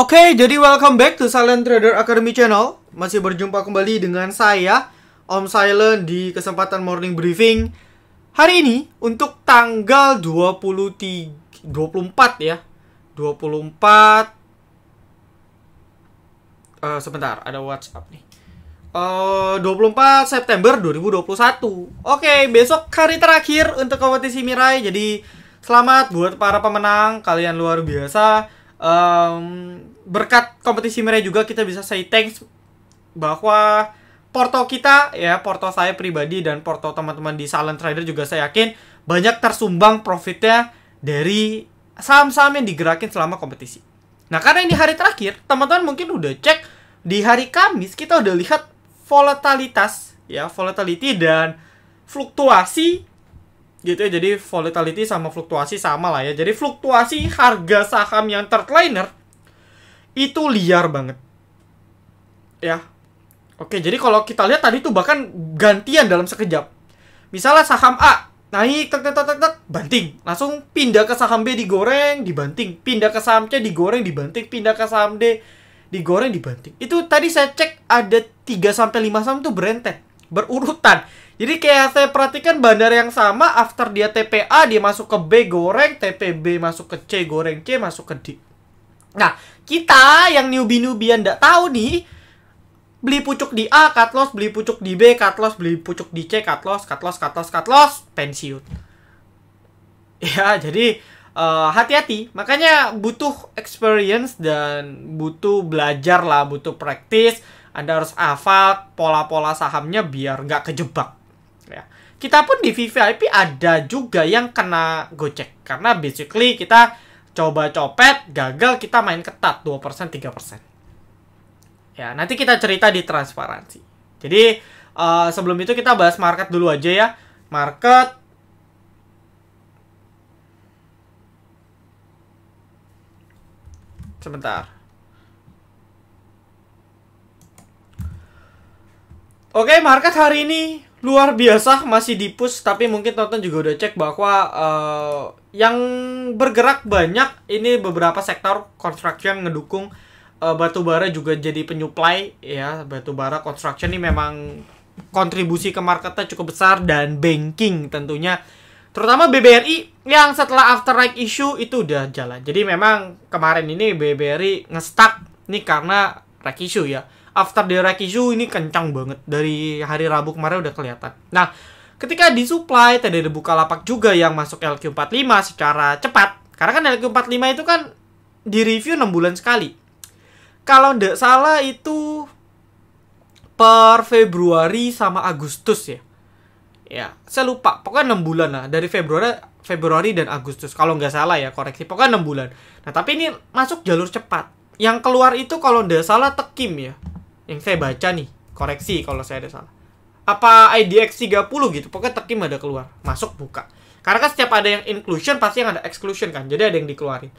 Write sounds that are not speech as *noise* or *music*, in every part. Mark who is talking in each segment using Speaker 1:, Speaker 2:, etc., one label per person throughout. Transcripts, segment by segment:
Speaker 1: Oke, okay, jadi welcome back to Silent Trader Academy Channel. Masih berjumpa kembali dengan saya, Om Silent, di kesempatan morning briefing. Hari ini, untuk tanggal 23, 24 ya. 24, uh, eh, sebentar, ada WhatsApp nih. Eh, uh, 24 September 2021. Oke, okay, besok hari terakhir untuk kompetisi Mirai. Jadi, selamat buat para pemenang. Kalian luar biasa um, berkat kompetisi mereka juga kita bisa say thanks bahwa Porto kita ya Porto saya pribadi dan Porto teman-teman di Silent Trader juga saya yakin banyak tersumbang profitnya dari saham-saham yang digerakin selama kompetisi. Nah karena ini hari terakhir teman-teman mungkin udah cek di hari Kamis kita udah lihat volatilitas ya volatility dan fluktuasi gitu ya jadi volatility sama fluktuasi sama lah ya jadi fluktuasi harga saham yang third itu liar banget ya oke jadi kalau kita lihat tadi tuh bahkan gantian dalam sekejap misalnya saham A naik tek tek tek tek banting langsung pindah ke saham B digoreng dibanting pindah ke saham C digoreng dibanting pindah ke saham D digoreng dibanting itu tadi saya cek ada 3 sampai 5 saham tuh berentet berurutan jadi kayak saya perhatikan bandar yang sama after dia TPA dia masuk ke B goreng TPB masuk ke C goreng C masuk ke D nah kita yang newbie yang ndak tahu nih beli pucuk di A cut loss, beli pucuk di B cut loss, beli pucuk di C cut loss, cut loss, cut loss, cut loss, pensiun. *laughs* Ya, jadi hati eh, hati-hati. Makanya butuh experience dan butuh belajar lah, butuh praktis. Anda harus hafal pola-pola sahamnya biar nggak kejebak. Ya. Kita pun di VVIP ada juga yang kena gocek. Karena basically kita coba copet gagal kita main ketat 2% 3% ya nanti kita cerita di transparansi jadi uh, sebelum itu kita bahas market dulu aja ya market sebentar. Oke, market hari ini luar biasa masih di push tapi mungkin tonton juga udah cek bahwa uh, yang bergerak banyak ini beberapa sektor construction ngedukung uh, eh, batu bara juga jadi penyuplai ya batu bara construction ini memang kontribusi ke marketnya cukup besar dan banking tentunya terutama BBRI yang setelah after like issue itu udah jalan jadi memang kemarin ini BBRI ngestak nih karena like issue ya after the Rakizu ini kencang banget dari hari Rabu kemarin udah kelihatan. Nah, ketika di supply tadi ada buka lapak juga yang masuk LQ45 secara cepat. Karena kan LQ45 itu kan di review 6 bulan sekali. Kalau ndak salah itu per Februari sama Agustus ya. Ya, saya lupa. Pokoknya 6 bulan lah dari Februari Februari dan Agustus kalau nggak salah ya koreksi pokoknya 6 bulan nah tapi ini masuk jalur cepat yang keluar itu kalau ndak salah tekim ya yang saya baca nih koreksi kalau saya ada salah apa IDX 30 gitu pokoknya tekim ada keluar masuk buka karena kan setiap ada yang inclusion pasti yang ada exclusion kan jadi ada yang dikeluarin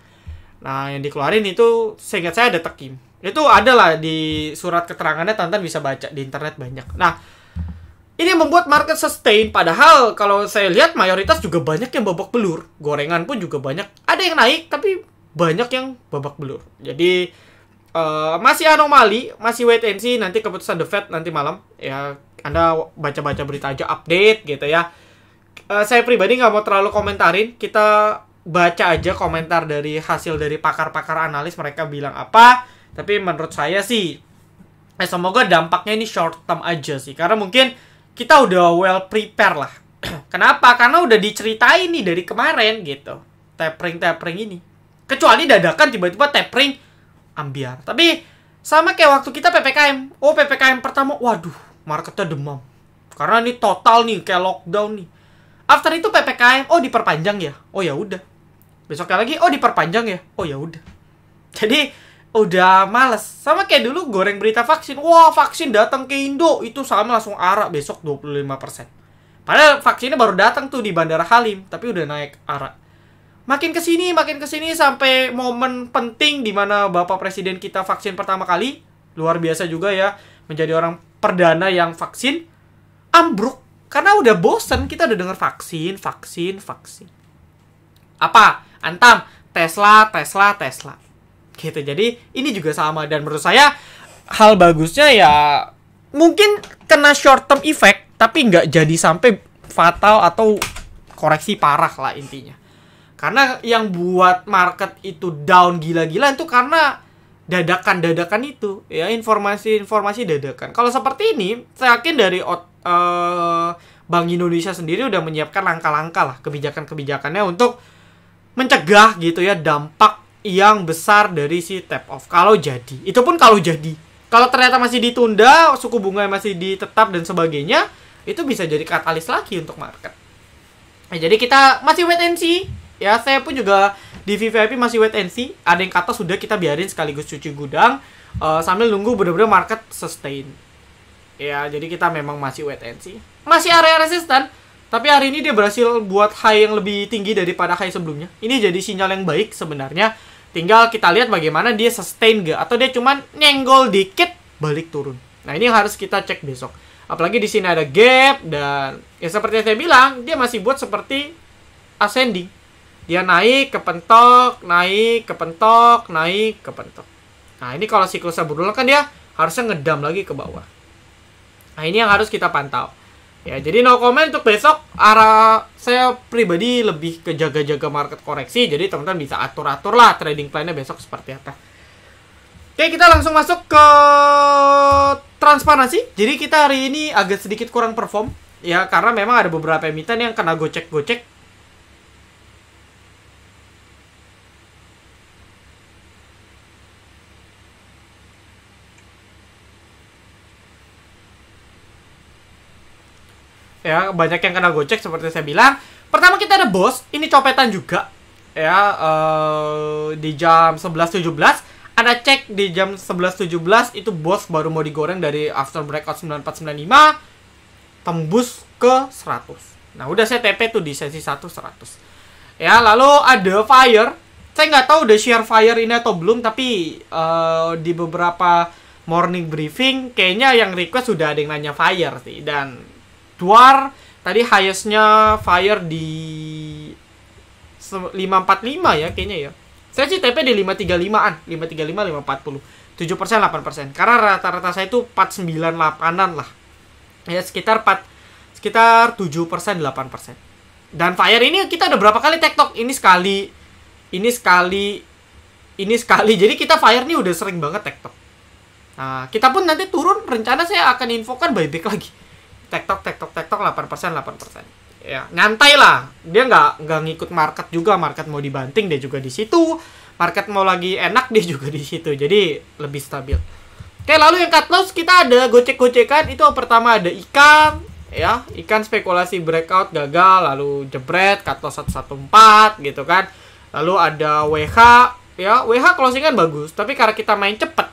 Speaker 1: nah yang dikeluarin itu seingat saya ada tekim itu adalah di surat keterangannya Tantan bisa baca di internet banyak nah ini membuat market sustain padahal kalau saya lihat mayoritas juga banyak yang babak belur gorengan pun juga banyak ada yang naik tapi banyak yang babak belur jadi Uh, masih anomali, masih wait and see nanti keputusan The Fed nanti malam ya Anda baca-baca berita aja update gitu ya. Uh, saya pribadi nggak mau terlalu komentarin, kita baca aja komentar dari hasil dari pakar-pakar analis mereka bilang apa. Tapi menurut saya sih, eh, semoga dampaknya ini short term aja sih, karena mungkin kita udah well prepare lah. *clears throat* Kenapa? Karena udah diceritain nih dari kemarin gitu, tapering tapering ini. Kecuali dadakan tiba-tiba tapering ambiar. Tapi sama kayak waktu kita PPKM. Oh, PPKM pertama, waduh, marketnya demam. Karena ini total nih kayak lockdown nih. After itu PPKM, oh diperpanjang ya. Oh ya udah. Besoknya lagi, oh diperpanjang ya. Oh ya udah. *laughs* Jadi udah males. Sama kayak dulu goreng berita vaksin. Wah, vaksin datang ke Indo itu sama langsung arak besok 25%. Padahal vaksinnya baru datang tuh di Bandara Halim, tapi udah naik arak makin kesini makin kesini sampai momen penting di mana bapak presiden kita vaksin pertama kali luar biasa juga ya menjadi orang perdana yang vaksin ambruk karena udah bosen kita udah denger vaksin vaksin vaksin apa antam Tesla Tesla Tesla gitu jadi ini juga sama dan menurut saya hal bagusnya ya mungkin kena short term effect tapi nggak jadi sampai fatal atau koreksi parah lah intinya karena yang buat market itu down gila gila itu karena dadakan-dadakan itu, ya informasi-informasi dadakan. Kalau seperti ini, saya yakin dari uh, Bank Indonesia sendiri udah menyiapkan langkah-langkah lah kebijakan-kebijakannya untuk mencegah gitu ya dampak yang besar dari si tap off kalau jadi. Itu pun kalau jadi. Kalau ternyata masih ditunda, suku bunga masih ditetap dan sebagainya, itu bisa jadi katalis lagi untuk market. Nah, jadi kita masih wait and see ya saya pun juga di VVIP masih wait and see ada yang kata sudah kita biarin sekaligus cuci gudang uh, sambil nunggu bener-bener market sustain ya jadi kita memang masih wait and see masih area resisten tapi hari ini dia berhasil buat high yang lebih tinggi daripada high sebelumnya ini jadi sinyal yang baik sebenarnya tinggal kita lihat bagaimana dia sustain gak atau dia cuman nyenggol dikit balik turun nah ini yang harus kita cek besok apalagi di sini ada gap dan ya seperti yang saya bilang dia masih buat seperti ascending dia ya, naik, ke pentok, naik, ke pentok, naik, ke pentok. Nah, ini kalau siklusnya berulang kan dia harusnya ngedam lagi ke bawah. Nah, ini yang harus kita pantau. Ya, jadi no comment untuk besok arah saya pribadi lebih ke jaga-jaga market koreksi. Jadi teman-teman bisa atur-atur lah trading plan besok seperti apa. Oke, kita langsung masuk ke transparansi. Jadi kita hari ini agak sedikit kurang perform ya karena memang ada beberapa emiten yang kena gocek-gocek ya banyak yang kena gocek seperti saya bilang pertama kita ada bos ini copetan juga ya uh, di jam 11.17 ada cek di jam 11.17 itu bos baru mau digoreng dari after breakout 9495 tembus ke 100 nah udah saya TP tuh di sesi 1 100 ya lalu ada fire saya nggak tahu udah share fire ini atau belum tapi uh, di beberapa morning briefing kayaknya yang request sudah ada yang nanya fire sih dan Dwar tadi highestnya Fire di 545 ya kayaknya ya. Saya sih TP di 535-an, 535 540. 7% 8%. Karena rata-rata saya itu 498-an lah. Ya sekitar 4 sekitar 7% 8%. Dan Fire ini kita ada berapa kali tektok? Ini sekali, ini sekali, ini sekali. Jadi kita Fire ini udah sering banget tektok. Nah, kita pun nanti turun rencana saya akan infokan buyback lagi tektok tektok tektok 8 persen 8 persen ya nyantai lah dia nggak nggak ngikut market juga market mau dibanting dia juga di situ market mau lagi enak dia juga di situ jadi lebih stabil oke lalu yang cut loss kita ada gocek gocekan itu yang pertama ada ikan ya ikan spekulasi breakout gagal lalu jebret cut loss empat gitu kan lalu ada WH ya WH closing kan bagus tapi karena kita main cepet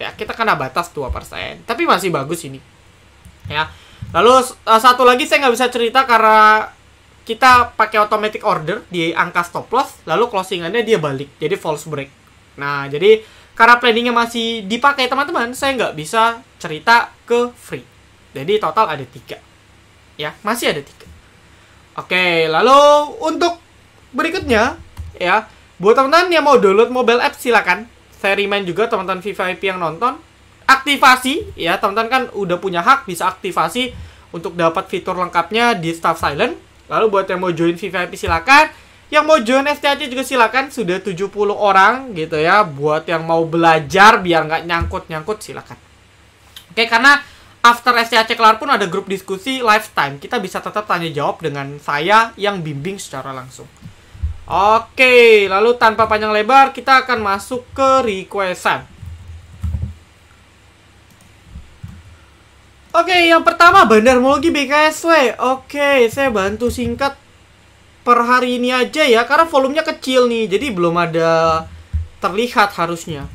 Speaker 1: ya kita kena batas dua persen. tapi masih bagus ini ya Lalu uh, satu lagi saya nggak bisa cerita karena kita pakai automatic order di angka stop loss, lalu closingannya dia balik, jadi false break. Nah, jadi karena planningnya masih dipakai teman-teman, saya nggak bisa cerita ke free. Jadi total ada tiga, ya masih ada tiga. Oke, lalu untuk berikutnya ya, buat teman-teman yang mau download mobile app silakan. Saya remind juga teman-teman VIP yang nonton, aktivasi ya teman-teman kan udah punya hak bisa aktivasi untuk dapat fitur lengkapnya di Staff Silent. Lalu buat yang mau join VIP silakan. Yang mau join STAC juga silakan. Sudah 70 orang gitu ya. Buat yang mau belajar biar nggak nyangkut-nyangkut silakan. Oke, karena after STAC kelar pun ada grup diskusi lifetime. Kita bisa tetap tanya jawab dengan saya yang bimbing secara langsung. Oke, lalu tanpa panjang lebar kita akan masuk ke requestan. Oke, okay, yang pertama Bandarmologi BKSW. Oke, okay, saya bantu singkat per hari ini aja ya karena volumenya kecil nih. Jadi belum ada terlihat harusnya.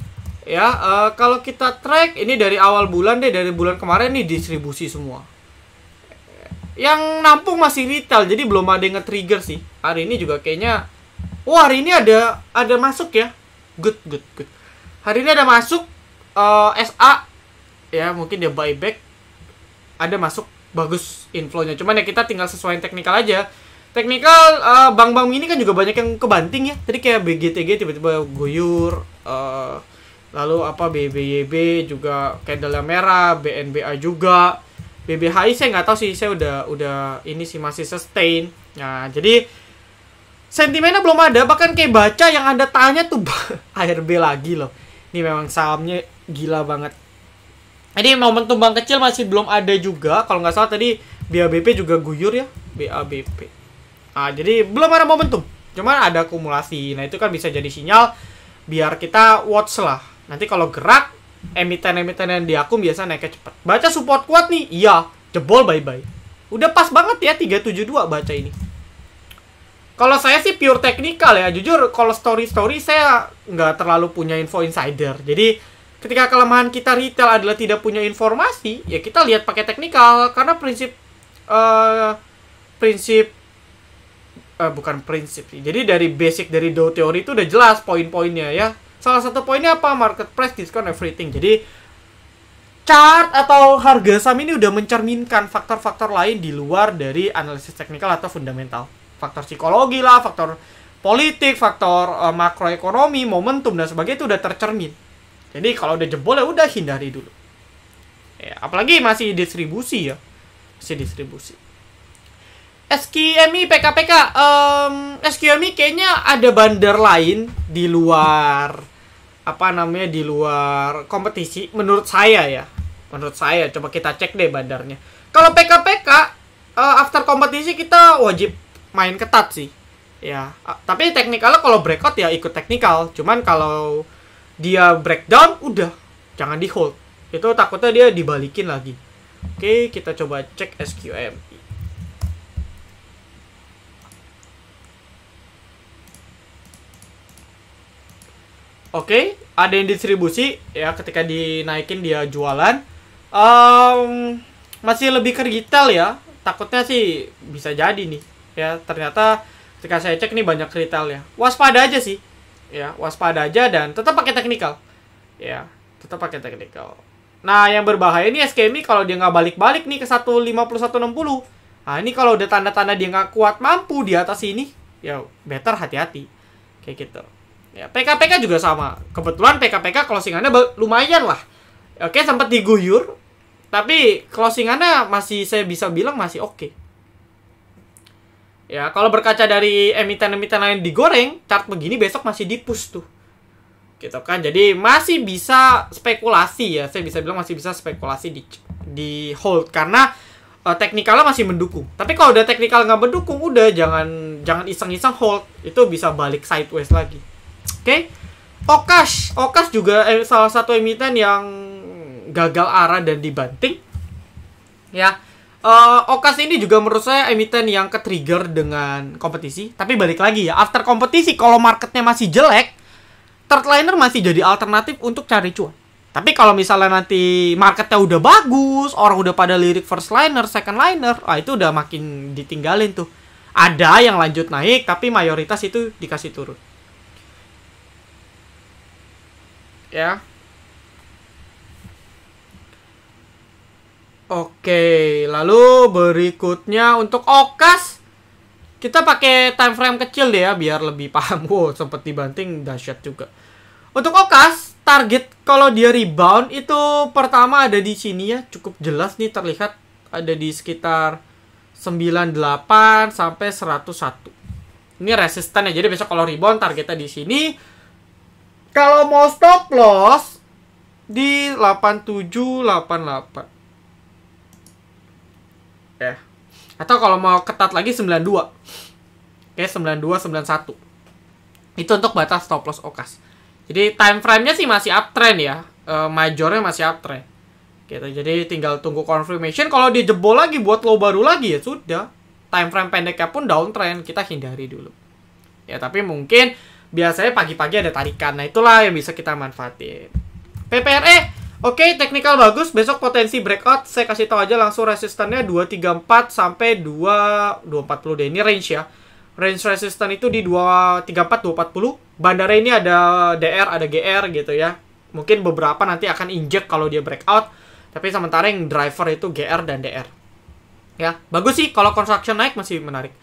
Speaker 1: Ya, uh, kalau kita track ini dari awal bulan deh, dari bulan kemarin nih distribusi semua. Yang nampung masih retail, jadi belum ada yang nge-trigger sih. Hari ini juga kayaknya Wah, hari ini ada ada masuk ya. Good, good, good. Hari ini ada masuk uh, eh, SA ya, mungkin dia buyback ada masuk bagus inflownya cuman ya kita tinggal sesuaiin teknikal aja teknikal uh, bank-bank ini kan juga banyak yang kebanting ya tadi kayak BGTG tiba-tiba guyur, uh, lalu apa BBYB juga candle yang merah BNBA juga BBHI saya nggak tahu sih saya udah udah ini sih masih sustain nah jadi sentimennya belum ada bahkan kayak baca yang anda tanya tuh ARB *laughs* lagi loh ini memang sahamnya gila banget jadi momentum bank kecil masih belum ada juga. Kalau nggak salah tadi BABP juga guyur ya. BABP. Ah, jadi belum ada momentum. Cuman ada akumulasi. Nah, itu kan bisa jadi sinyal biar kita watch lah. Nanti kalau gerak, emiten-emiten yang diakum biasa naiknya cepat. Baca support kuat nih. Iya, jebol bye-bye. Udah pas banget ya 372 baca ini. Kalau saya sih pure teknikal ya. Jujur, kalau story-story saya nggak terlalu punya info insider. Jadi, ketika kelemahan kita retail adalah tidak punya informasi, ya kita lihat pakai teknikal karena prinsip uh, prinsip uh, bukan prinsip sih. Jadi dari basic dari Dow teori itu udah jelas poin-poinnya ya. Salah satu poinnya apa? Market price, discount, everything. Jadi chart atau harga saham ini udah mencerminkan faktor-faktor lain di luar dari analisis teknikal atau fundamental. Faktor psikologi lah, faktor politik, faktor uh, makroekonomi, momentum dan sebagainya itu udah tercermin jadi kalau udah jebol ya udah hindari dulu. Ya, apalagi masih distribusi ya. Masih distribusi. SQMI PKPK um, SQMI kayaknya ada bandar lain di luar apa namanya di luar kompetisi menurut saya ya menurut saya coba kita cek deh bandarnya kalau PKPK uh, eh, after kompetisi kita wajib main ketat sih ya tapi teknikalnya kalau breakout ya ikut teknikal cuman kalau dia breakdown udah jangan di hold itu takutnya dia dibalikin lagi oke kita coba cek SQM Oke, ada yang distribusi ya ketika dinaikin dia jualan. Um, masih lebih ke retail ya. Takutnya sih bisa jadi nih. Ya, ternyata ketika saya cek nih banyak retail ya. Waspada aja sih ya waspada aja dan tetap pakai teknikal ya tetap pakai teknikal nah yang berbahaya ini SKMI kalau dia nggak balik-balik nih ke satu lima puluh enam puluh nah ini kalau udah tanda-tanda dia nggak kuat mampu di atas ini ya better hati-hati kayak gitu ya PKPK juga sama kebetulan PKPK closingannya lumayan lah oke sempat diguyur tapi closingannya masih saya bisa bilang masih oke okay. Ya, kalau berkaca dari emiten-emiten lain digoreng, chart begini besok masih dipus tuh. Gitu kan. Jadi masih bisa spekulasi ya. Saya bisa bilang masih bisa spekulasi di di hold karena uh, teknikalnya masih mendukung. Tapi kalau udah teknikal nggak mendukung, udah jangan jangan iseng-iseng hold. Itu bisa balik sideways lagi. Oke. Okay? Okash, Okash juga eh, salah satu emiten yang gagal arah dan dibanting. Ya Uh, Okas ini juga menurut saya emiten yang ketrigger dengan kompetisi. Tapi balik lagi ya, after kompetisi kalau marketnya masih jelek, third liner masih jadi alternatif untuk cari cuan. Tapi kalau misalnya nanti marketnya udah bagus, orang udah pada lirik first liner, second liner, ah itu udah makin ditinggalin tuh. Ada yang lanjut naik, tapi mayoritas itu dikasih turun. Ya. Oke, lalu berikutnya untuk Okas kita pakai time frame kecil deh ya biar lebih paham. *laughs* Wow, sempat dibanting dahsyat juga. Untuk Okas, target kalau dia rebound itu pertama ada di sini ya, cukup jelas nih terlihat ada di sekitar 98 sampai 101. Ini resisten ya. Jadi besok kalau rebound targetnya di sini. Kalau mau stop loss di 8788 ya atau kalau mau ketat lagi 92 oke 92 91 itu untuk batas stop loss okas jadi time frame-nya sih masih uptrend ya e, majornya masih uptrend gitu jadi tinggal tunggu confirmation kalau dia jebol lagi buat low baru lagi ya sudah time frame pendeknya pun downtrend kita hindari dulu ya tapi mungkin biasanya pagi-pagi ada tarikan nah itulah yang bisa kita manfaatin PPRE Oke, okay, technical bagus. Besok potensi breakout. Saya kasih tahu aja langsung resistannya 234 sampai 2240 deh. Ini range ya. Range resistan itu di 234 240. Bandara ini ada DR, ada GR gitu ya. Mungkin beberapa nanti akan injek kalau dia breakout. Tapi sementara yang driver itu GR dan DR. Ya, bagus sih kalau construction naik masih menarik.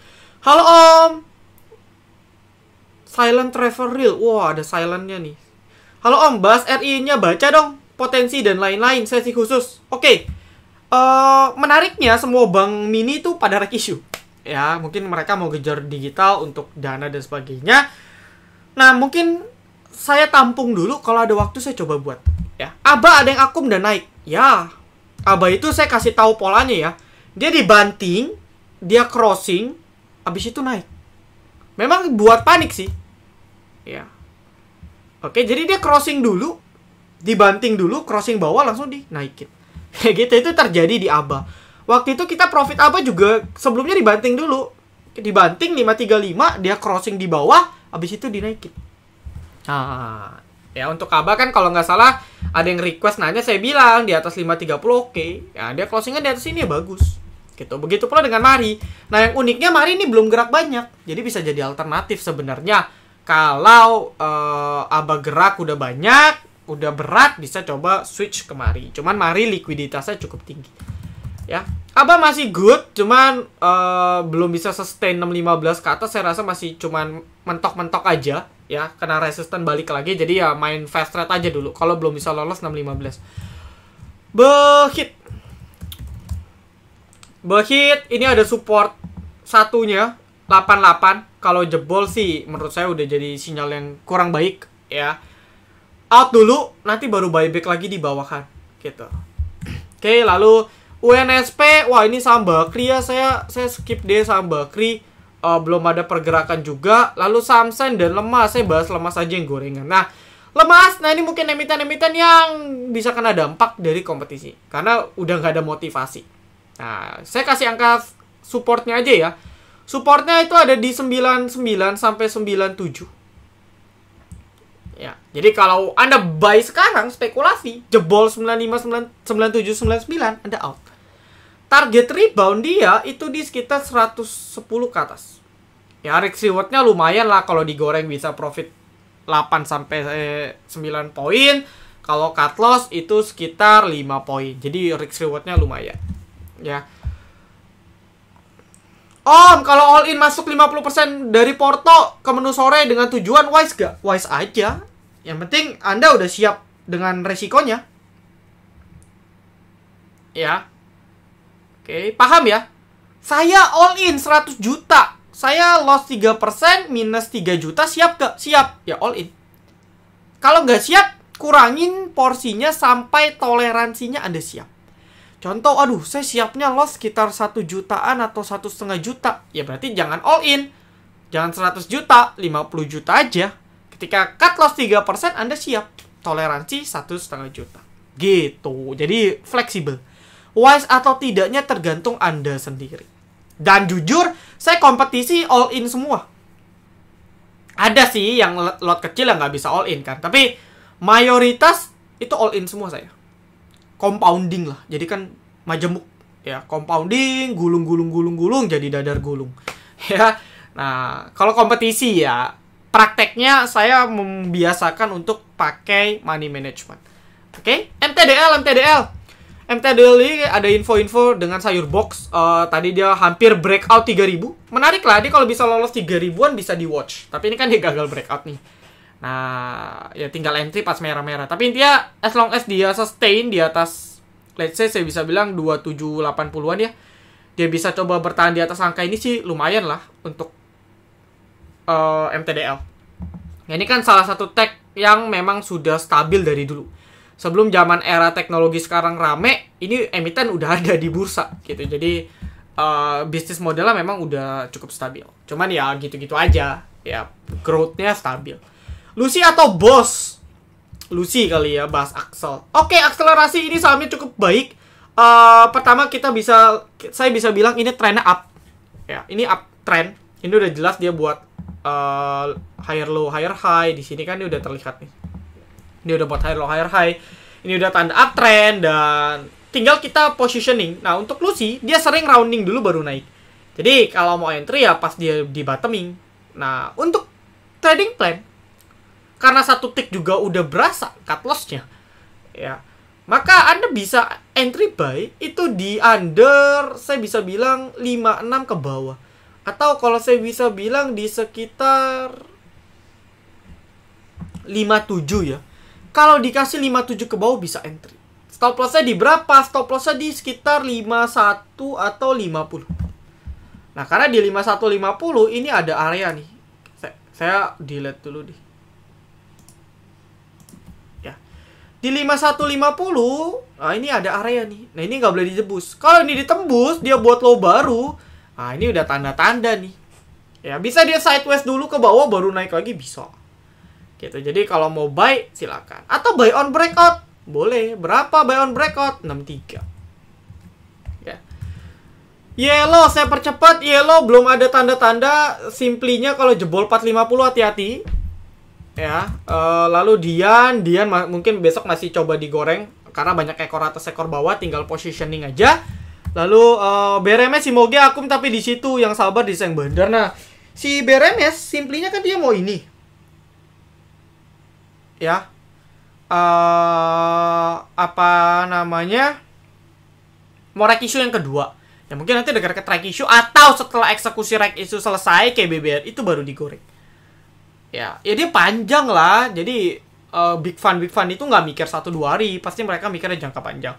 Speaker 1: Halo Om. Silent Travel Real. Wah, wow, ada silentnya nih. Halo Om, bahas RI-nya baca dong potensi dan lain-lain sesi khusus oke okay. uh, eh, menariknya semua bank mini itu pada rek isu, ya mungkin mereka mau kejar digital untuk dana dan sebagainya nah mungkin saya tampung dulu kalau ada waktu saya coba buat ya aba ada yang akum dan naik ya aba itu saya kasih tahu polanya ya dia dibanting dia crossing habis itu naik memang buat panik sih ya oke jadi dia crossing dulu dibanting dulu crossing bawah langsung dinaikin *laughs* kayak gitu itu terjadi di aba waktu itu kita profit aba juga sebelumnya dibanting dulu dibanting 535 dia crossing di bawah habis itu dinaikin nah ya untuk aba kan kalau nggak salah ada yang request nanya saya bilang di atas 530 oke okay. ya dia crossingnya di atas ini ya bagus gitu begitu pula dengan mari nah yang uniknya mari ini belum gerak banyak jadi bisa jadi alternatif sebenarnya kalau uh, aba gerak udah banyak udah berat bisa coba switch kemari Cuman Mari likuiditasnya cukup tinggi. Ya. apa masih good, cuman uh, belum bisa sustain 615 ke atas. Saya rasa masih cuman mentok-mentok aja ya, kena resisten balik lagi. Jadi ya main fast trade aja dulu kalau belum bisa lolos 615. Behit. Behit ini ada support satunya 88. Kalau jebol sih menurut saya udah jadi sinyal yang kurang baik ya out dulu nanti baru buyback lagi di bawah kan gitu oke lalu UNSP wah ini sambal ya saya saya skip deh sambal uh, eh, belum ada pergerakan juga lalu Samsung dan lemas saya bahas lemas aja yang gorengan nah lemas nah ini mungkin emiten-emiten yang bisa kena dampak dari kompetisi karena udah nggak ada motivasi nah saya kasih angka supportnya aja ya supportnya itu ada di 99 sampai 97 Ya. Jadi kalau Anda buy sekarang spekulasi jebol 95 97 99 Anda out. Target rebound dia itu di sekitar 110 ke atas. Ya risk rewardnya lumayan lah kalau digoreng bisa profit 8 sampai 9 eh, poin. Kalau cut loss itu sekitar 5 poin. Jadi risk rewardnya lumayan. Ya. Om, kalau all in masuk 50% dari Porto ke menu sore dengan tujuan wise gak? Wise aja. Yang penting Anda udah siap dengan resikonya. Ya. Oke, paham ya? Saya all in 100 juta. Saya loss 3% minus 3 juta siap gak? Siap. Ya all in. Kalau nggak siap, kurangin porsinya sampai toleransinya Anda siap. Contoh, aduh, saya siapnya loss sekitar satu jutaan atau satu setengah juta. Ya berarti jangan all in. Jangan 100 juta, 50 juta aja. Ketika cut loss tiga persen, Anda siap. Toleransi satu setengah juta. Gitu, jadi fleksibel. Wise atau tidaknya tergantung Anda sendiri. Dan jujur, saya kompetisi all in semua. Ada sih yang lot kecil yang nggak bisa all in kan. Tapi mayoritas itu all in semua saya compounding lah jadi kan majemuk ya compounding gulung gulung gulung gulung jadi dadar gulung *laughs* ya nah kalau kompetisi ya prakteknya saya membiasakan untuk pakai money management oke okay? MTDL MTDL MTDL ini ada info-info dengan sayur box uh, tadi dia hampir breakout 3000 menarik lah dia kalau bisa lolos 3000an bisa di watch tapi ini kan dia gagal breakout nih Nah, ya tinggal entry pas merah-merah. Tapi intinya as long as dia sustain di atas let's say saya bisa bilang 2780-an ya. Dia bisa coba bertahan di atas angka ini sih lumayan lah untuk uh, eh, MTDL. Ya, ini kan salah satu tag yang memang sudah stabil dari dulu. Sebelum zaman era teknologi sekarang rame, ini emiten udah *laughs* ada di bursa gitu. Jadi uh, bisnis modelnya memang udah cukup stabil. Cuman ya gitu-gitu aja. Ya growth-nya stabil Lucy atau Bos? Lucy kali ya, bahas Axel. Oke, okay, akselerasi ini sahamnya cukup baik. Uh, pertama kita bisa, saya bisa bilang ini trennya up. Ya, ini up trend. Ini udah jelas dia buat uh, higher low, higher high. Di sini kan ini udah terlihat nih. Ini udah buat higher low, higher high. Ini udah tanda up trend dan tinggal kita positioning. Nah, untuk Lucy, dia sering rounding dulu baru naik. Jadi, kalau mau entry ya pas dia di bottoming. Nah, untuk trading plan, karena satu tick juga udah berasa cut lossnya ya maka anda bisa entry buy itu di under saya bisa bilang 56 ke bawah atau kalau saya bisa bilang di sekitar 57 ya kalau dikasih 57 ke bawah bisa entry stop lossnya di berapa stop lossnya di sekitar 51 atau 50 nah karena di 51 50 ini ada area nih saya, saya delete dulu deh Di 5150, nah ini ada area nih. Nah ini nggak boleh ditebus. Kalau ini ditembus, dia buat low baru. Nah ini udah tanda-tanda nih. Ya bisa dia sideways dulu ke bawah baru naik lagi bisa. Gitu. Jadi kalau mau buy silakan. Atau buy on breakout boleh. Berapa buy on breakout? 63. Ya. Yellow saya percepat. Yellow belum ada tanda-tanda. Simplinya kalau jebol 450 hati-hati ya uh, lalu Dian Dian mungkin besok masih coba digoreng karena banyak ekor atas ekor bawah tinggal positioning aja lalu uh, Beremes si Moge akum tapi di situ yang sabar di sang bandar nah si Beremes simplinya kan dia mau ini ya uh, apa namanya mau rack issue yang kedua ya mungkin nanti dekat ke track issue atau setelah eksekusi rack issue selesai KBBR itu baru digoreng ya ya dia panjang lah jadi uh, big fan big fan itu nggak mikir satu dua hari pasti mereka mikirnya jangka panjang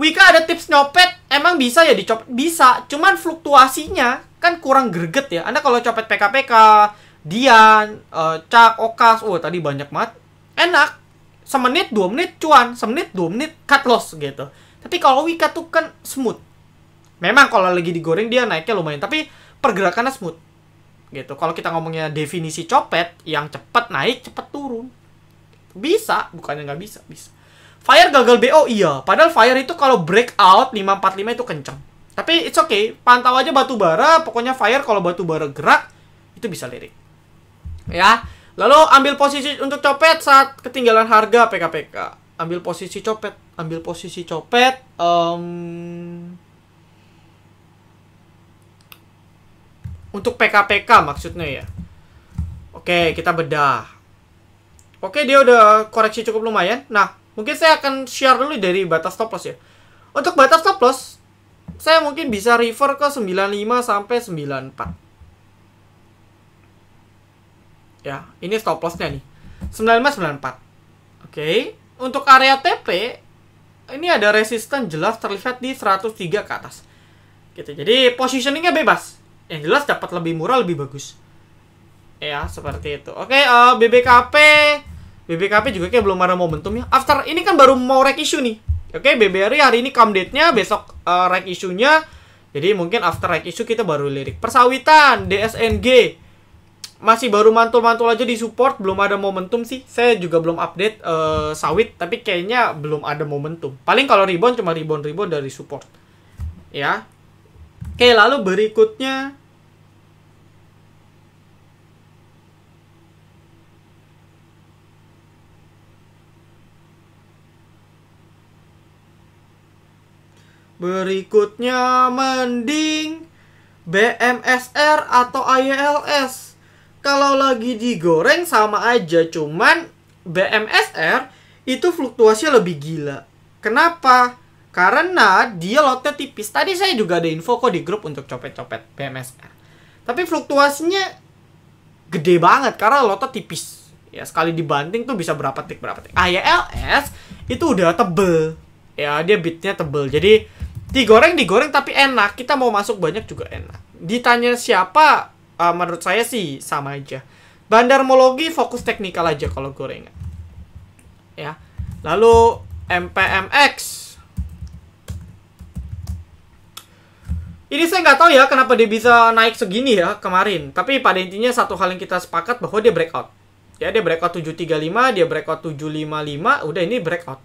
Speaker 1: Wika ada tips nyopet emang bisa ya dicopet bisa cuman fluktuasinya kan kurang greget ya anda kalau copet PKPK Dian uh, Cak Okas oh tadi banyak banget enak semenit dua menit cuan semenit dua menit cut loss gitu tapi kalau Wika tuh kan smooth memang kalau lagi digoreng dia naiknya lumayan tapi pergerakannya smooth gitu kalau kita ngomongnya definisi copet yang cepat naik cepat turun bisa bukannya nggak bisa bisa fire gagal bo iya padahal fire itu kalau breakout 545 itu kenceng tapi it's okay pantau aja batu bara pokoknya fire kalau batu bara gerak itu bisa lirik ya lalu ambil posisi untuk copet saat ketinggalan harga pkpk ambil posisi copet ambil posisi copet um, Untuk PKPK maksudnya ya. Oke, kita bedah. Oke, dia udah koreksi cukup lumayan. Nah, mungkin saya akan share dulu dari batas stop loss ya. Untuk batas stop loss, saya mungkin bisa refer ke 95 sampai 94. Ya, ini stop lossnya nih. 95 94. Oke, untuk area TP ini ada resisten jelas terlihat di 103 ke atas. Gitu. Jadi positioningnya bebas yang jelas dapat lebih murah lebih bagus ya seperti itu oke uh, eh, BBKP BBKP juga kayak belum ada momentumnya after ini kan baru mau rek issue nih oke BBRI hari ini come date nya besok uh, rek isunya jadi mungkin after rek isu kita baru lirik persawitan DSNG masih baru mantul-mantul aja di support belum ada momentum sih saya juga belum update uh, sawit tapi kayaknya belum ada momentum paling kalau rebound cuma rebound rebound dari support ya Oke, lalu berikutnya Berikutnya mending BMSR atau ILS. Kalau lagi digoreng sama aja, cuman BMSR itu fluktuasinya lebih gila. Kenapa? Karena dia lotnya tipis. Tadi saya juga ada info kok di grup untuk copet-copet PMSR. Tapi fluktuasinya gede banget karena lotnya tipis. Ya sekali dibanting tuh bisa berapa tik berapa tik. AYLS ah, ya, itu udah tebel. Ya dia bitnya tebel. Jadi digoreng digoreng tapi enak. Kita mau masuk banyak juga enak. Ditanya siapa? Uh, menurut saya sih sama aja. Bandarmologi fokus teknikal aja kalau gorengan. Ya. Lalu MPMX Ini saya nggak tahu ya kenapa dia bisa naik segini ya kemarin. Tapi pada intinya satu hal yang kita sepakat bahwa dia breakout. Ya dia breakout 735, dia breakout 755, udah ini breakout.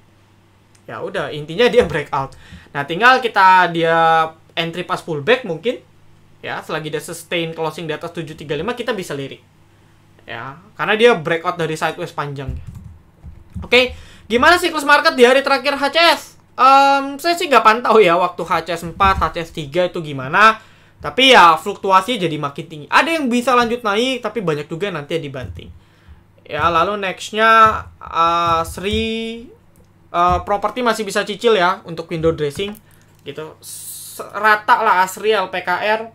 Speaker 1: Ya udah, intinya dia breakout. Nah, tinggal kita dia entry pas pullback mungkin ya selagi dia sustain closing di atas 735 kita bisa lirik. Ya, karena dia breakout dari sideways panjang. Oke, gimana siklus market di hari terakhir HCS? Um, saya sih nggak pantau ya waktu HCS 4, HCS 3 itu gimana. Tapi ya fluktuasi jadi makin tinggi. Ada yang bisa lanjut naik, tapi banyak juga nanti yang dibanting. Ya lalu nextnya uh, Sri uh, properti masih bisa cicil ya untuk window dressing gitu. Rata lah Asri LPKR.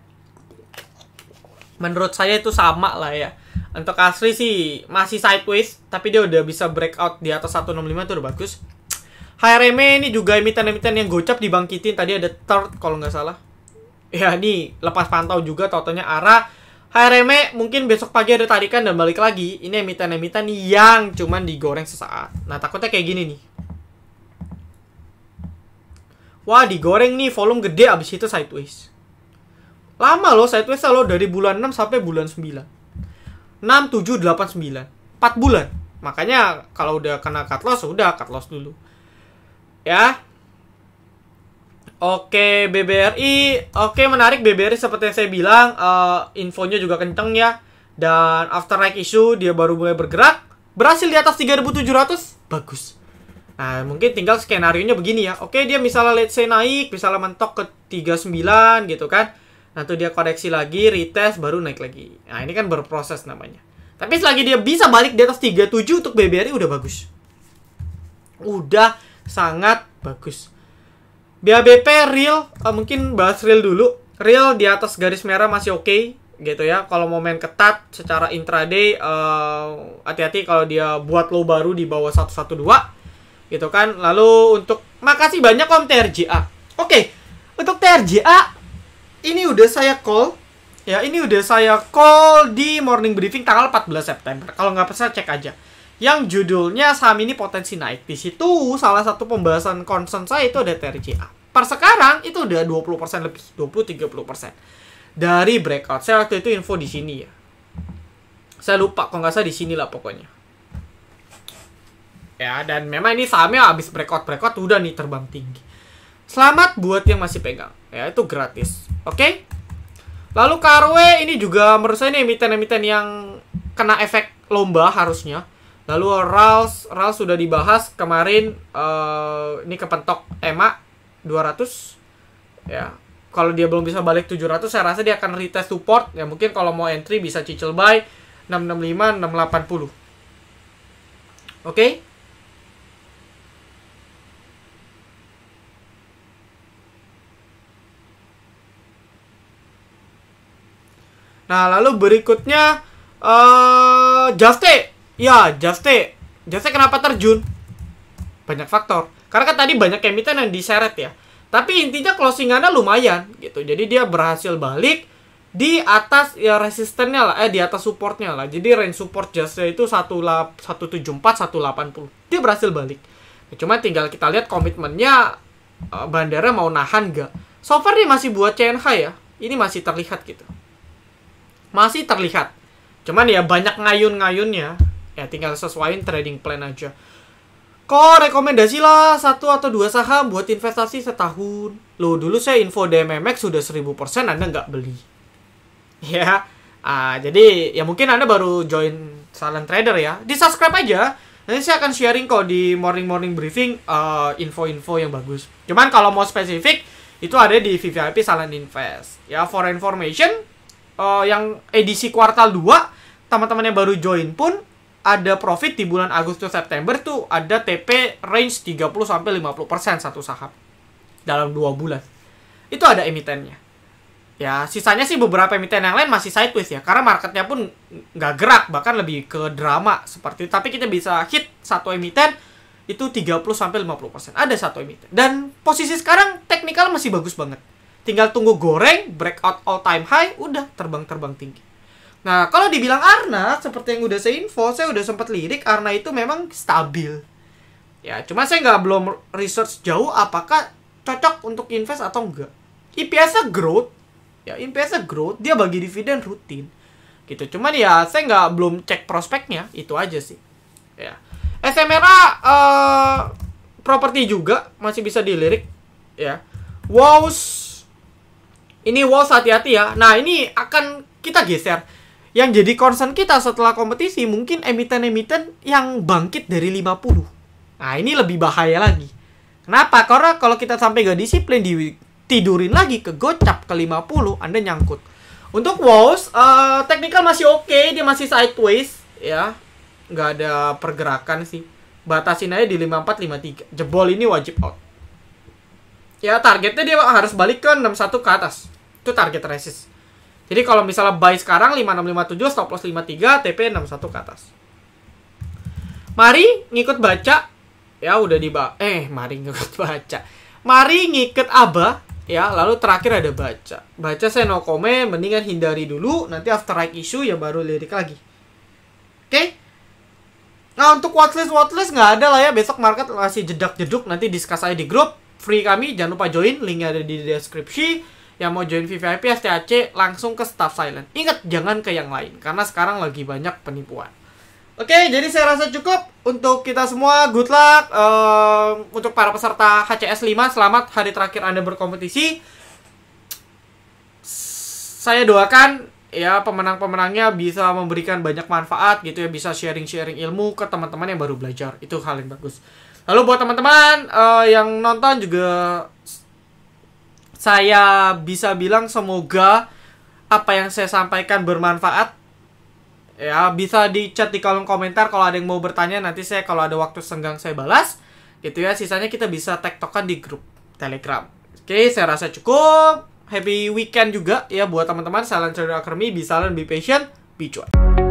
Speaker 1: Menurut saya itu sama lah ya. Untuk Asri sih masih sideways, tapi dia udah bisa breakout di atas 165 itu udah bagus. HRM ini juga emiten-emiten yang gocap dibangkitin tadi ada third kalau nggak salah ya ini lepas pantau juga totalnya arah HRM mungkin besok pagi ada tarikan dan balik lagi ini emiten-emiten yang cuman digoreng sesaat nah takutnya kayak gini nih Wah digoreng nih volume gede abis itu sideways Lama loh sideways loh dari bulan 6 sampai bulan 9 6, 7, 8, 9 4 bulan Makanya kalau udah kena cut loss udah cut loss dulu ya Oke BBRI, oke menarik BBRI seperti yang saya bilang uh, infonya juga kenceng ya dan after like issue dia baru mulai bergerak berhasil di atas 3700 bagus. Nah mungkin tinggal skenario nya begini ya. Oke dia misalnya let's say naik misalnya mentok ke 39 gitu kan. Nanti dia koreksi lagi, retest baru naik lagi. Nah ini kan berproses namanya. Tapi selagi dia bisa balik di atas 37 untuk BBRI udah bagus. Udah sangat bagus. BABP real, uh, mungkin bahas real dulu. Real di atas garis merah masih oke okay, gitu ya. Kalau mau main ketat secara intraday hati eh, hati-hati kalau dia buat low baru di bawah 112 gitu kan. Lalu untuk makasih banyak om TRJA. Oke, okay, untuk TRJA ini udah saya call ya ini udah saya call di morning briefing tanggal 14 September. Kalau nggak pesan cek aja yang judulnya saham ini potensi naik. Di situ salah satu pembahasan concern saya itu ada TRCA. Per sekarang itu udah 20% lebih, 20-30% dari breakout. Saya waktu itu info di sini ya. Saya lupa, kok nggak salah di sini lah pokoknya. Ya, dan memang ini sahamnya habis breakout-breakout udah nih terbang tinggi. Selamat buat yang masih pegang. Ya, itu gratis. Oke? Okay? Lalu Karwe ini juga menurut saya ini emiten-emiten yang kena efek lomba harusnya. Lalu Rals, Rals sudah dibahas kemarin uh, ini kepentok Ema 200 ya. Kalau dia belum bisa balik 700 saya rasa dia akan retest support ya mungkin kalau mau entry bisa cicil buy 665 680. Oke. Okay? Nah, lalu berikutnya eh uh, Ya, Juste. Juste kenapa terjun? Banyak faktor. Karena kan tadi banyak emiten yang diseret ya. Tapi intinya closingannya lumayan gitu. Jadi dia berhasil balik di atas ya resistennya lah eh di atas supportnya lah jadi range support juste itu 174 180 dia berhasil balik ya, cuma tinggal kita lihat komitmennya eh, bandara mau nahan gak so far dia masih buat CNH ya ini masih terlihat gitu masih terlihat cuman ya banyak ngayun-ngayunnya ya tinggal sesuaiin trading plan aja kok rekomendasi lah satu atau dua saham buat investasi setahun lo dulu saya info DMMX sudah 1000% anda nggak beli *laughs* ya ah, jadi ya mungkin anda baru join silent trader ya di subscribe aja nanti saya akan sharing kok di morning morning briefing info eh, info-info yang bagus cuman kalau mau spesifik itu ada di VVIP silent invest ya for information uh, yang edisi kuartal 2 teman-teman yang baru join pun ada profit di bulan Agustus September tuh ada TP range 30 sampai 50% satu saham dalam dua bulan. Itu ada emitennya. Ya, sisanya sih beberapa emiten yang lain masih sideways ya karena marketnya pun nggak gerak bahkan lebih ke drama seperti tapi kita bisa hit satu emiten itu 30 sampai 50%. Ada satu emiten. Dan posisi sekarang teknikal masih bagus banget. Tinggal tunggu goreng, breakout all time high, udah terbang-terbang tinggi. Nah, kalau dibilang Arna, seperti yang udah saya info, saya udah sempat lirik, Arna itu memang stabil. Ya, cuma saya nggak belum research jauh apakah cocok untuk invest atau enggak. IPS-nya growth, ya IPS-nya growth, dia bagi dividen rutin. Gitu, cuman ya saya nggak belum cek prospeknya, itu aja sih. Ya. SMRA uh, eh, properti juga masih bisa dilirik ya. Wows ini wows hati-hati ya. Nah, ini akan kita geser yang jadi concern kita setelah kompetisi mungkin emiten-emiten yang bangkit dari 50. Nah, ini lebih bahaya lagi. Kenapa? Karena kalau kita sampai gak disiplin tidurin lagi ke gocap ke 50, Anda nyangkut. Untuk Wows, uh, eh, teknikal masih oke, okay, dia masih sideways ya. Nggak ada pergerakan sih. Batasin aja di 54 53. Jebol ini wajib out. Ya, targetnya dia harus balik ke 61 ke atas. Itu target resist jadi kalau misalnya buy sekarang 5657 stop loss 53 TP 61 ke atas. Mari ngikut baca ya udah di eh mari ngikut *laughs* baca. Mari ngikut aba ya lalu terakhir ada baca. Baca saya no comment mendingan hindari dulu nanti after right issue ya baru lirik lagi. Oke? Okay? Nah untuk watchlist watchlist nggak ada lah ya besok market masih jedak jeduk nanti discuss aja di grup free kami jangan lupa join linknya ada di deskripsi yang mau join VVIP STAC langsung ke staff silent. Ingat jangan ke yang lain karena sekarang lagi banyak penipuan. Oke, jadi saya rasa cukup untuk kita semua. Good luck um, untuk para peserta HCS 5. Selamat hari terakhir Anda berkompetisi. Saya doakan ya pemenang-pemenangnya bisa memberikan banyak manfaat gitu ya, bisa sharing-sharing ilmu ke teman-teman yang baru belajar. Itu hal yang bagus. Lalu buat teman-teman uh, yang nonton juga saya bisa bilang semoga apa yang saya sampaikan bermanfaat. Ya, bisa dicat di kolom komentar kalau ada yang mau bertanya nanti saya kalau ada waktu senggang saya balas. Gitu ya, sisanya kita bisa tektokan di grup Telegram. Oke, saya rasa cukup. Happy weekend juga ya buat teman-teman salam Trader kermi, bisa lebih patient, be joy.